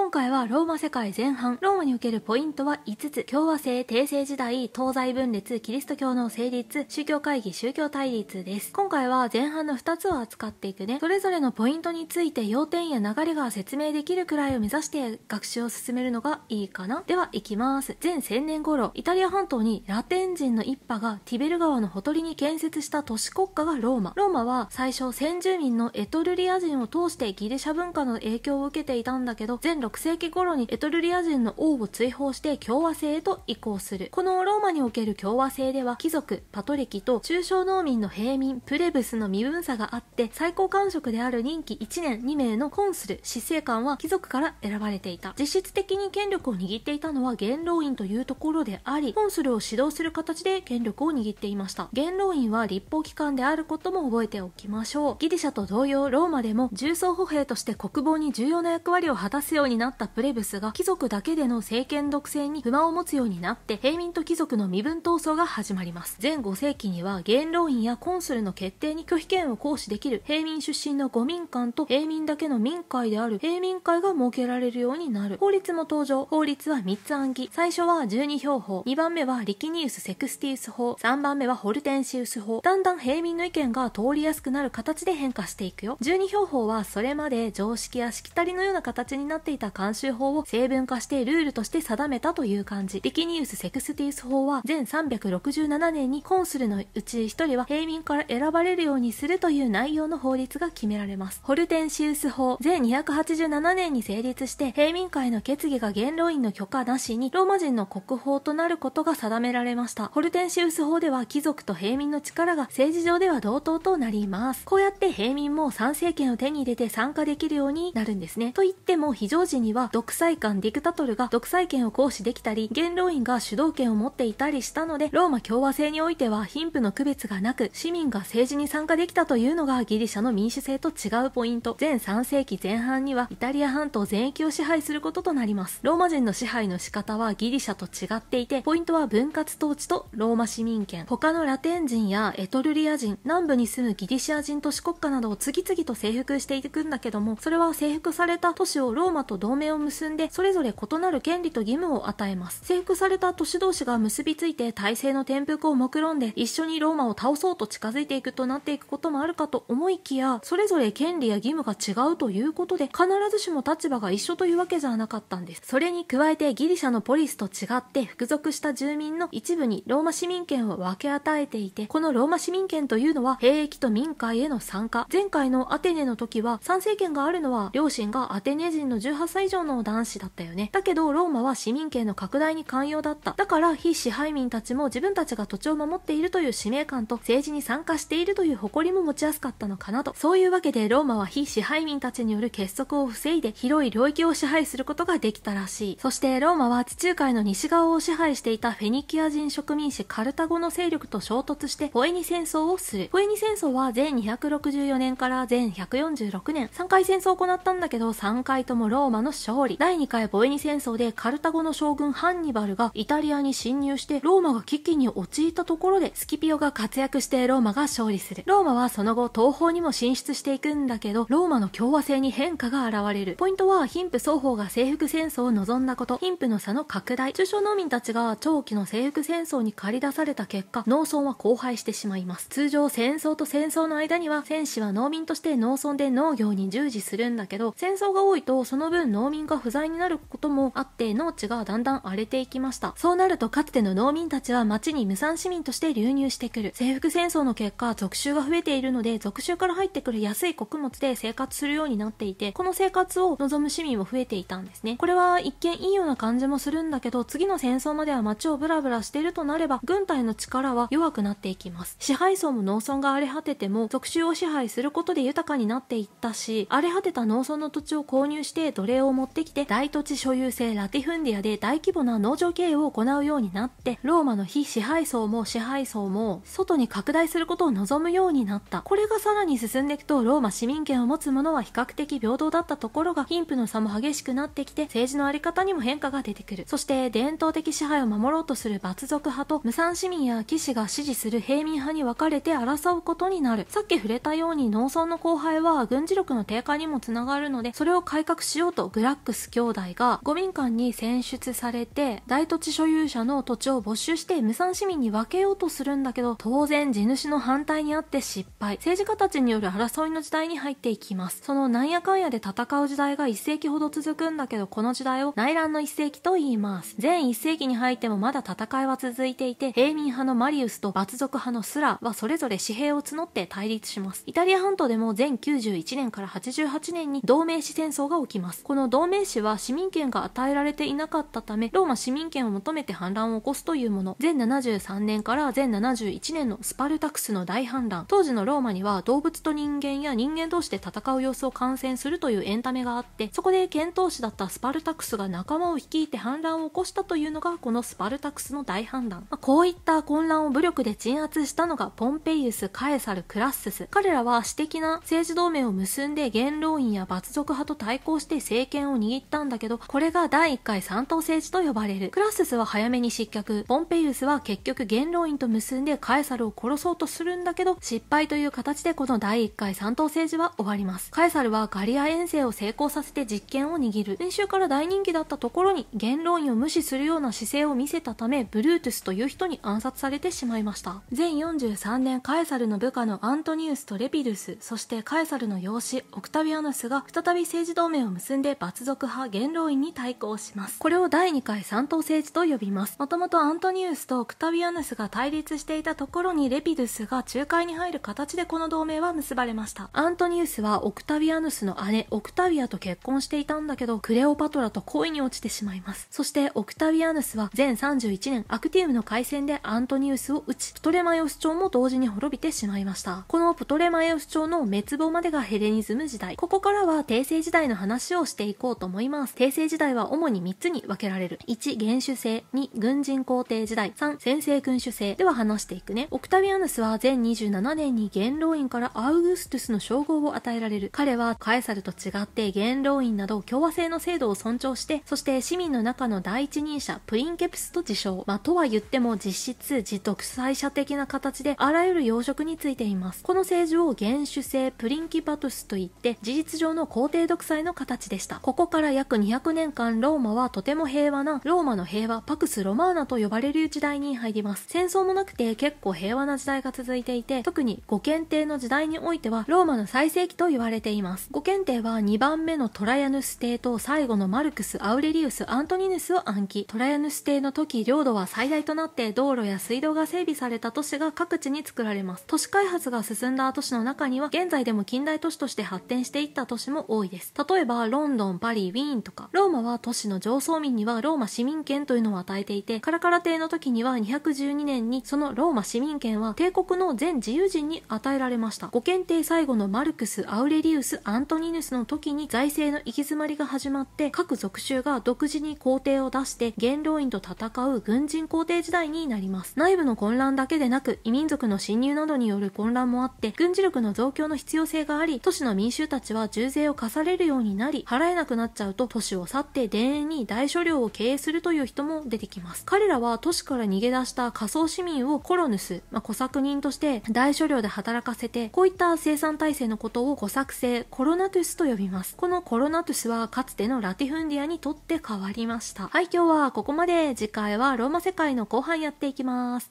今回はローマ世界前半、ローマにおけるポイントは5つ、共和制、帝政時代、東西分裂、キリスト教の成立、宗教会議、宗教対立です。今回は前半の2つを扱っていくね、それぞれのポイントについて要点や流れが説明できるくらいを目指して学習を進めるのがいいかな。では、行きます。前1000年頃、イタリア半島にラテン人の一派がティベル川のほとりに建設した都市国家がローマ。ローマは最初先住民のエトルリア人を通してギリシャ文化の影響を受けていたんだけど、全6世紀頃にエトルリア人の王を追放して共和制へと移行する。このローマにおける共和制では、貴族、パトリキと中小農民の平民、プレブスの身分差があって、最高官職である任期1年2名のコンスル、執政官は貴族から選ばれていた。実質的に権力を握っていたのは元老院というところであり、コンスルを指導する形で権力を握っていました。元老院は立法機関であることも覚えておきましょう。ギリシャと同様、ローマでも重装歩兵として国防に重要な役割を果たすようにになったプレブスが貴族だけでの政権独占に不満を持つようになって平民と貴族の身分闘争が始まります前5世紀には元老院やコンスルの決定に拒否権を行使できる平民出身の五民館と平民だけの民会である平民会が設けられるようになる法律も登場法律は3つ暗記最初は12票法2番目はリキニウス・セクスティウス法3番目はホルテンシウス法だんだん平民の意見が通りやすくなる形で変化していくよ12票法はそれまで常識やしきたりのような形になっていたた慣習法を成文化してルールとして定めたという感じ。リキニウス・セクスティウス法は全367年にコンスルのうち一人は平民から選ばれるようにするという内容の法律が決められます。ホルテンシウス法、全287年に成立して、平民会の決議が元老院の許可なしにローマ人の国法となることが定められました。ホルテンシウス法では貴族と平民の力が政治上では同等となります。こうやって平民も参政権を手に入れて参加できるようになるんですね。と言っても非常時には独裁官ディクタトルが独裁権を行使できたり、元老院が主導権を持っていたりしたので、ローマ共和制においては貧富の区別がなく、市民が政治に参加できたというのがギリシャの民主制と違うポイント。全3世紀前半にはイタリア半島全域を支配することとなります。ローマ人の支配の仕方はギリシャと違っていて、ポイントは分割統治とローマ市民権。他のラテン人やエトルリア人、南部に住むギリシア人都市国家などを次々と征服していくんだけども、それは征服された都市をローマと同盟を結んで、それぞれ異なる権利と義務を与えます。征服された都市同士が結びついて体制の転覆を目論んで、一緒にローマを倒そうと近づいていくとなっていくこともあるかと思いきや、それぞれ権利や義務が違うということで、必ずしも立場が一緒というわけじゃなかったんです。それに加えてギリシャのポリスと違って、服属した住民の一部にローマ市民権を分け与えていて、このローマ市民権というのは、兵役と民会への参加。前回のアテネの時は、参政権があるのは、両親がアテネ人の18歳以上の男子だったよね。だけど、ローマは市民権の拡大に寛容だった。だから、非支配民たちも自分たちが土地を守っているという使命感と、政治に参加しているという誇りも持ちやすかったのかなと。そういうわけで、ローマは非支配民たちによる結束を防いで、広い領域を支配することができたらしい。そして、ローマは地中海の西側を支配していたフェニキア人植民地カルタゴの勢力と衝突して、ポエニ戦争をする。ポエニ戦争は、全264年から全146年、3回戦争を行ったんだけど、3回ともローママの勝利。第2回ボエニ戦争でカルタゴの将軍ハンニバルがイタリアに侵入してローマが危機に陥ったところでスキピオが活躍してローマが勝利する。ローマはその後東方にも進出していくんだけど、ローマの共和制に変化が現れる。ポイントは貧富双方が征服戦争を望んだこと、貧富の差の拡大、中小農民たちが長期の征服戦争に駆り出された結果、農村は荒廃してしまいます。通常戦争と戦争の間には戦士は農民として農村で農業に従事するんだけど、戦争が多いとその分農民が不在になることもあって農地がだんだん荒れていきましたそうなるとかつての農民たちは町に無産市民として流入してくる征服戦争の結果属州が増えているので属州から入ってくる安い穀物で生活するようになっていてこの生活を望む市民も増えていたんですねこれは一見いいような感じもするんだけど次の戦争までは町をブラブラしているとなれば軍隊の力は弱くなっていきます支配層も農村が荒れ果てても属州を支配することで豊かになっていったし荒れ果てた農村の土地を購入して奴隷れを持ってきて大土地所有制ラティフンディアで大規模な農場経営を行うようになってローマの非支配層も支配層も外に拡大することを望むようになったこれがさらに進んでいくとローマ市民権を持つ者は比較的平等だったところが貧富の差も激しくなってきて政治の在り方にも変化が出てくるそして伝統的支配を守ろうとする罰族派と無産市民や騎士が支持する平民派に分かれて争うことになるさっき触れたように農村の荒廃は軍事力の低下にもつながるのでそれを改革しようととグラックス兄弟が5民間に選出されて大土地所有者の土地を没収して無産市民に分けようとするんだけど当然地主の反対にあって失敗政治家たちによる争いの時代に入っていきますそのなんやかんやで戦う時代が1世紀ほど続くんだけどこの時代を内乱の1世紀と言います全1世紀に入ってもまだ戦いは続いていて平民派のマリウスと閥族派のスラはそれぞれ私兵を募って対立しますイタリア半島でも全91年から88年に同盟史戦争が起きますこの同盟士は市民権が与えられていなかったため、ローマ市民権を求めて反乱を起こすというもの。全73年から全71年のスパルタクスの大反乱。当時のローマには動物と人間や人間同士で戦う様子を観戦するというエンタメがあって、そこで遣唐使だったスパルタクスが仲間を率いて反乱を起こしたというのがこのスパルタクスの大反乱。まあ、こういった混乱を武力で鎮圧したのがポンペイウス、カエサル、クラッスス。彼らは私的な政治同盟を結んで元老院や罰族派と対抗して政政権を握ったんだけど、これが第1回三党政治と呼ばれる。クラススは早めに失脚。ポンペイウスは結局元老院と結んでカエサルを殺そうとするんだけど、失敗という形でこの第1回三党政治は終わります。カエサルはガリア遠征を成功させて実権を握る。練習から大人気だったところに、元老院を無視するような姿勢を見せたため、ブルートゥスという人に暗殺されてしまいました。全43年、カエサルの部下のアントニウスとレピルス、そしてカエサルの養子、オクタビアヌスが再び政治同盟を結んでで抜族派元老院に対抗しますこれを第2回三党政治と呼びますもともとアントニウスとオクタビアヌスが対立していたところにレピドゥスが仲介に入る形でこの同盟は結ばれましたアントニウスはオクタビアヌスの姉オクタビアと結婚していたんだけどクレオパトラと恋に落ちてしまいますそしてオクタビアヌスは全31年アクティウムの海戦でアントニウスを撃ちプトレマイオス朝も同時に滅びてしまいましたこのプトレマイオス朝の滅亡までがヘレニズム時代ここからは帝政時代の話をしてしていこうと思います。帝政時代は主に3つに分けられる。1、元首制。2、軍人皇帝時代。3、先制君主制。では話していくね。オクタビアヌスは全27年に元老院からアウグストゥスの称号を与えられる。彼はカエサルと違って元老院など共和制の制度を尊重して、そして市民の中の第一人者、プリンケプスと自称。まあ、とは言っても実質自独裁者的な形であらゆる要職についています。この政治を元首制プリンキパトゥスと言って、事実上の皇帝独裁の形でした。したここから約200年間ローマはとても平和なローマの平和パクス・ロマーナと呼ばれる時代に入ります戦争もなくて結構平和な時代が続いていて特に五検定の時代においてはローマの最盛期と言われています五検定は2番目のトラヤヌス帝と最後のマルクス・アウレリウス・アントニヌスを暗記トラヤヌス帝の時領土は最大となって道路や水道が整備された都市が各地に作られます都市開発が進んだ都市の中には現在でも近代都市として発展していった都市も多いです例えばロンドン、パリ、ウィーンとか、ローマは都市の上層民にはローマ市民権というのを与えていて、カラカラ帝の時には212年にそのローマ市民権は帝国の全自由人に与えられました。ご検定最後のマルクス、アウレリウス、アントニヌスの時に財政の行き詰まりが始まって、各属州が独自に皇帝を出して元老院と戦う軍人皇帝時代になります。内部の混乱だけでなく、異民族の侵入などによる混乱もあって、軍事力の増強の必要性があり、都市の民衆たちは重税を課されるようになり、払払えなくなっちゃうと都市を去って田園に大所領を経営するという人も出てきます彼らは都市から逃げ出した仮想市民をコロヌス、まあ、小作人として大所領で働かせてこういった生産体制のことを小作制コロナトゥスと呼びますこのコロナトゥスはかつてのラティフンディアにとって変わりましたはい今日はここまで次回はローマ世界の後半やっていきます